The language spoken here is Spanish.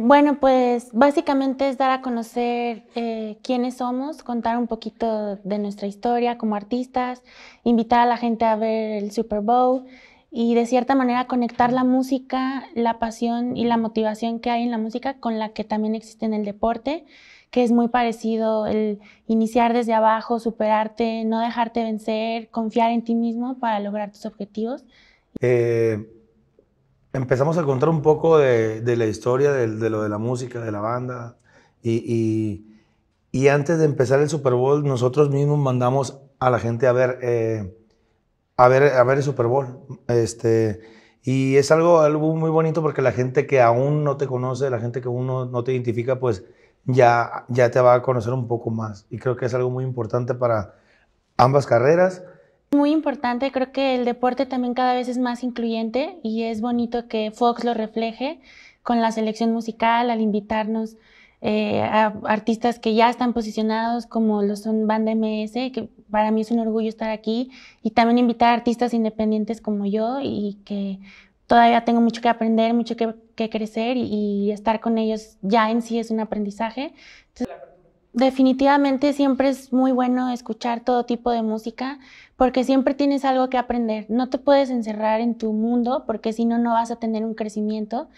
bueno, pues básicamente es dar a conocer eh, quiénes somos, contar un poquito de nuestra historia como artistas, invitar a la gente a ver el Super Bowl y de cierta manera conectar la música, la pasión y la motivación que hay en la música con la que también existe en el deporte, que es muy parecido el iniciar desde abajo, superarte, no dejarte vencer, confiar en ti mismo para lograr tus objetivos. Eh, empezamos a contar un poco de, la historia de, lo de la música, de la banda. Y, antes de empezar el Super Bowl, nosotros mismos mandamos a la gente eh, a ver, a ver, el Super Bowl. Este, y es algo, algo muy bonito porque la gente que aún no te conoce, la gente que aún no, no te identifica, pues ya, ya te va a conocer un poco más. Y creo que es algo muy importante para ambas carreras muy importante, creo que el deporte también cada vez es más incluyente y es bonito que Fox lo refleje con la selección musical al invitarnos eh, a artistas que ya están posicionados como lo son Banda MS, que para mí es un orgullo estar aquí y también invitar a artistas independientes como yo y que todavía tengo mucho que aprender, mucho que, crecer y, y, estar con ellos ya en sí es un aprendizaje definitivamente siempre es muy bueno escuchar todo tipo de música porque siempre tienes algo que aprender. No te puedes encerrar en tu mundo porque si no, no vas a tener un crecimiento.